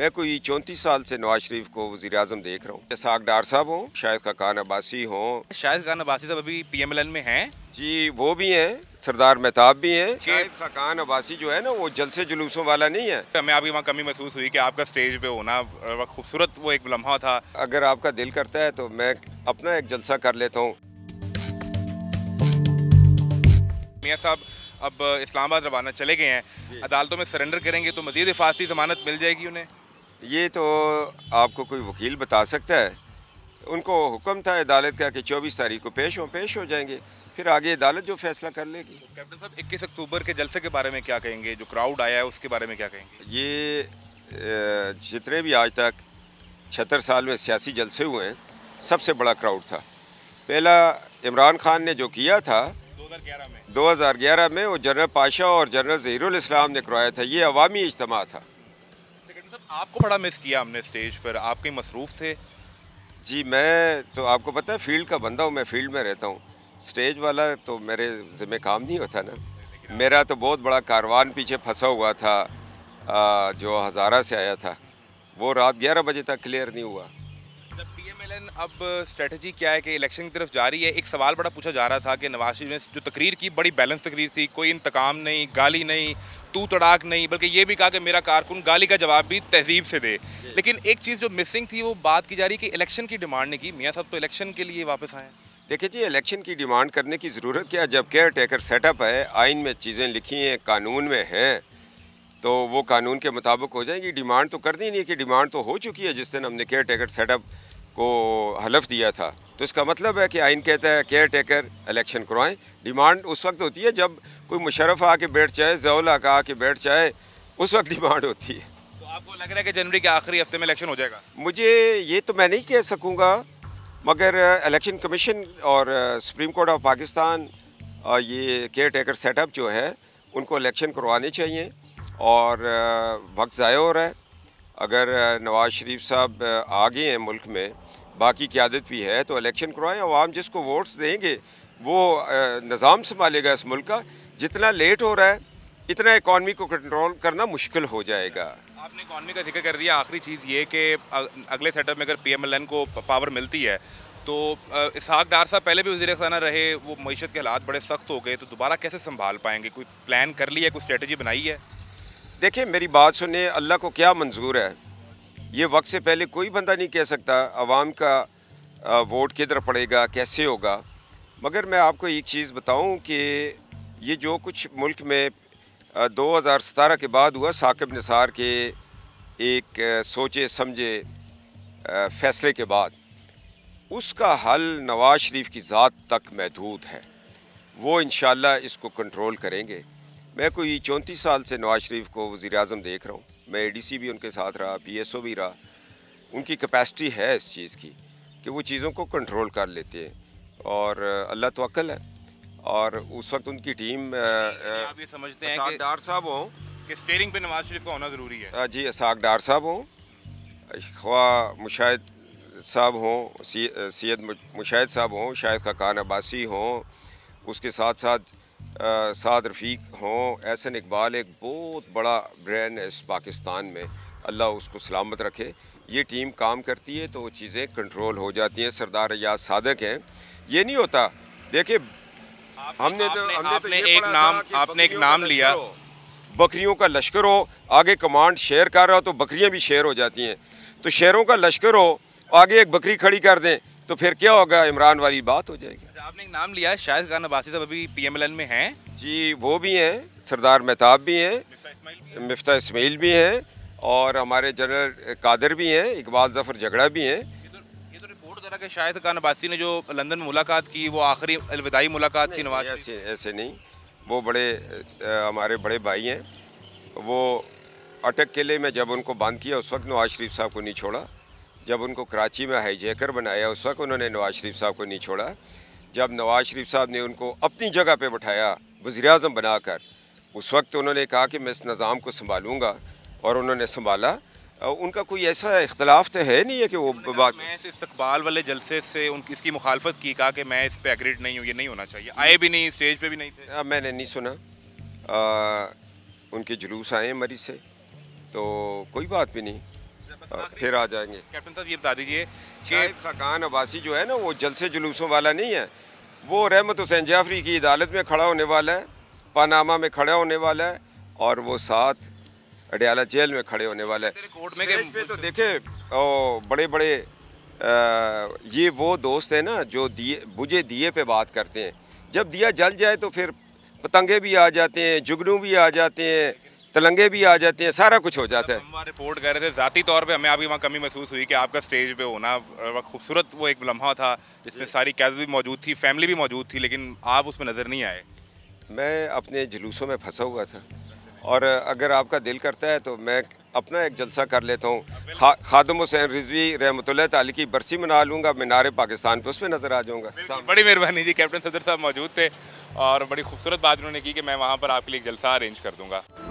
मैं कोई चौंतीस साल से नवाज शरीफ को वजी अजम देख रहा हूँ साग डार साहब हों शाहिद खाकान अब्बासी हों शाहिद खान अब्बासी साहब अभी पी एम एल एन में हैं जी वो भी हैं सरदार मेहताब भी हैं शाहिद खाकान अब्बासी जो है ना वो जलसे जुलूसों वाला नहीं है हमें अच्छा, आपकी वहाँ कमी महसूस हुई कि आपका स्टेज पे होना खूबसूरत वो एक लम्हा था अगर आपका दिल करता है तो मैं अपना एक जलसा कर लेता हूँ मियाँ साहब अब इस्लामाबाद रवाना चले गए हैं अदालतों में सरेंडर करेंगे तो मजीद हिफाजती जमानत मिल जाएगी उन्हें ये तो आपको कोई वकील बता सकता है उनको हुक्म था अदालत का कि 24 तारीख को पेश हो पेश हो जाएंगे फिर आगे अदालत जो फैसला कर लेगी तो कैप्टन साहब इक्कीस अक्टूबर के जलसे के बारे में क्या कहेंगे जो क्राउड आया है उसके बारे में क्या कहेंगे ये जितने भी आज तक छहत्तर साल में सियासी जलसे हुए हैं सबसे बड़ा क्राउड था पहला इमरान खान ने जो किया था 2011 में 2011 में वो जनरल पाशा और जनरल जहीरुल इस्लाम ने करवाया था ये अवामी इजतम था आपको बड़ा मिस किया हमने स्टेज पर आप कहीं मसरूफ़ थे जी मैं तो आपको पता है फील्ड का बंदा हूँ मैं फील्ड में रहता हूँ स्टेज वाला तो मेरे ज़िम्मे काम नहीं होता ना मेरा तो बहुत बड़ा कारवान पीछे फंसा हुआ था आ, जो हज़ारा से आया था वो रात ग्यारह बजे तक क्लियर नहीं हुआ पीएमएलएन अब स्ट्रेटजी क्या है कि इलेक्शन की तरफ जा रही है एक सवाल बड़ा पूछा जा रहा था कि नवाज शरीफ ने जो तकरीर की बड़ी बैलेंस तकरीर थी कोई इंतकाम नहीं गाली नहीं तू तड़ाक नहीं बल्कि ये भी कहा कि मेरा कारकुन गाली का जवाब भी तहजीब से दे लेकिन एक चीज़ जो मिसिंग थी वो बात की जा रही है कि इलेक्शन की डिमांड ने की मियाँ साहब तो इलेक्शन के लिए वापस आए देखिए जी इलेक्शन की डिमांड करने की ज़रूरत क्या जब केयर टेकर सेटअप है आइन में चीज़ें लिखी हैं कानून में हैं तो वो कानून के मुताबिक हो जाएंगी डिमांड तो करनी नहीं है कि डिमांड तो हो चुकी है जिस दिन हमने केयर टेकर सेटअप को हलफ दिया था तो इसका मतलब है कि आइन कहता है केयर टेकर इलेक्शन करवाएं डिमांड उस वक्त होती है जब कोई मुशरफ आके बैठ जाए जवला का आके बैठ जाए उस वक्त डिमांड होती है तो आपको लग रहा है कि जनवरी के आखिरी हफ्ते में इलेक्शन हो जाएगा मुझे ये तो मैं नहीं कह सकूँगा मगर इलेक्शन कमीशन और सुप्रीम कोर्ट ऑफ पाकिस्तान ये केयर टेकर सेटअप जो है उनको इलेक्शन करवाने चाहिए और वक्त ज़ाया हो रहा है अगर नवाज़ शरीफ साहब आ गए हैं मुल्क में बाकी क्यादत भी है तो इलेक्शन करवाएं आवाम जिसको वोट्स देंगे वो निज़ाम संभालेगा इस मुल्क का जितना लेट हो रहा है इतना इकॉनमी को कंट्रोल करना मुश्किल हो जाएगा आपने इकॉनमी का जिक्र कर दिया आखिरी चीज़ ये कि अगले सेटअप में अगर पीएमएलएन को पावर मिलती है तो इसहाक डार साहब पहले भी वजी खजाना रहे वो मीशत के हालात बड़े सख्त हो गए तो दोबारा कैसे संभाल पाएंगे कोई प्लान कर लिया कोई स्ट्रेटजी बनाई है देखिए मेरी बात सुनिए अल्लाह को क्या मंजूर है ये वक्त से पहले कोई बंदा नहीं कह सकता आवाम का वोट किधर पड़ेगा कैसे होगा मगर मैं आपको एक चीज़ बताऊं कि ये जो कुछ मुल्क में 2017 के बाद हुआ साकिब निसार के एक सोचे समझे फैसले के बाद उसका हल नवाज़ शरीफ की ज़ात तक महदूद है वो इन इसको कंट्रोल करेंगे मैं कोई चौंतीस साल से नवाज शरीफ को वज़ी अजम देख रहा हूँ मैं ए डी सी भी उनके साथ रहा पी एस ओ भी रहा उनकी कैपेसिटी है इस चीज़ की कि वो चीज़ों को कंट्रोल कर लेते हैं और अल्लाह तो अक्ल है और उस वक्त उनकी टीम आप ये समझते हैं कि डार साहब हों कि स्टेयरिंग पे नवाज शरीफ का होना ज़रूरी है जी इसाक डार साहब हों ख्वा मुशाहिद साहब हों सैद मुशाहिद साहब हों शाहिद खकान अब्बासी हों उसके साथ साथ साद रफ़ीक हों एहसन इकबाल एक बहुत बड़ा ब्रांड है इस पाकिस्तान में अल्लाह उसको सलामत रखे ये टीम काम करती है तो चीज़ें कंट्रोल हो जाती हैं सरदार रियाज सादक हैं ये नहीं होता देखिए हमने तो हमने तो आपने तो एक नाम आपने एक नाम लिया बकरियों का लश्कर हो आगे कमांड शेयर कर रहा हो तो बकरियां भी शेयर हो जाती हैं तो शेरों का लश्कर हो आगे एक बकरी खड़ी कर दें तो फिर क्या होगा इमरान वाली बात हो जाएगी आपने एक नाम लिया शायद खान अब्बासी साहब अभी पी में हैं जी वो भी हैं सरदार मेहताब भी हैं मिफ्ता इसमाइल भी हैं और हमारे जनरल कादर भी हैं इकबाल जफर झगड़ा भी हैं ये तो, तो रिपोर्ट कि खान अब्बासी ने जो लंदन में मुलाकात की वो आखिरी अलविदाई मुलाकात थी नवाज ऐसे ऐसे नहीं वो बड़े हमारे बड़े भाई हैं वो अटक किले में जब उनको बंद किया उस वक्त नवाज शरीफ साहब को नहीं छोड़ा जब उनको कराची में हाईजैकर बनाया उस वक्त उन्होंने नवाज शरीफ साहब को नहीं छोड़ा जब नवाज शरीफ साहब ने उनको अपनी जगह पर बैठाया वज़ी अजम बनाकर उस वक्त उन्होंने कहा कि मैं इस निज़ाम को संभालूँगा और उन्होंने संभाला उनका कोई ऐसा इख्तलाफ तो है नहीं है कि वो बात मैं इस इस्तकबाल वाले जलसे से उनकी इसकी मुखालफत की कहा कि मैं इस पर एग्रीड नहीं हूँ ये नहीं होना चाहिए आए भी नहीं स्टेज पे भी नहीं थे आ, मैंने नहीं सुना आ, उनके जुलूस आए मरीज से तो कोई बात भी नहीं हाँ। फिर आ जाएंगे कैप्टन साहब ये बता दीजिए कि खकान अब्बासी जो है ना वो जलसे जुलूसों वाला नहीं है वो रहमत हुसैन जाफरी की अदालत में खड़ा होने वाला है पानामा में खड़ा होने वाला है और वो साथ अडयाला जेल में खड़े होने वाला है कोर्ट में पे तो देखे ओ बड़े बड़े आ, ये वो दोस्त हैं ना जो दिए बुझे दिए पे बात करते हैं जब दिया जल जाए तो फिर पतंगे भी आ जाते हैं जुगनू भी आ जाते हैं तलंगे भी आ जाते हैं सारा कुछ हो जाता है हमारे रिपोर्ट कह रहे थे ज़ाती तौर पे हमें आपकी वहाँ कमी महसूस हुई कि आपका स्टेज पे होना खूबसूरत वो एक लम्हा था जिसमें सारी कैद भी मौजूद थी फैमिली भी मौजूद थी लेकिन आप उसमें नज़र नहीं आए मैं अपने जुलूसों में फंसा हुआ था और अगर आपका दिल करता है तो मैं अपना एक जलसा कर लेता हूँ खा, खादम हुसैन रिजवी रहमत ताली की बरसी मना लूँगा नारे पाकिस्तान पे उसमें नज़र आ जाऊँगा बड़ी मेहरबानी जी कैप्टन सदर साहब मौजूद थे और बड़ी खूबसूरत बात उन्होंने की कि मैं वहाँ पर आपके लिए जलसा अरेंज कर दूँगा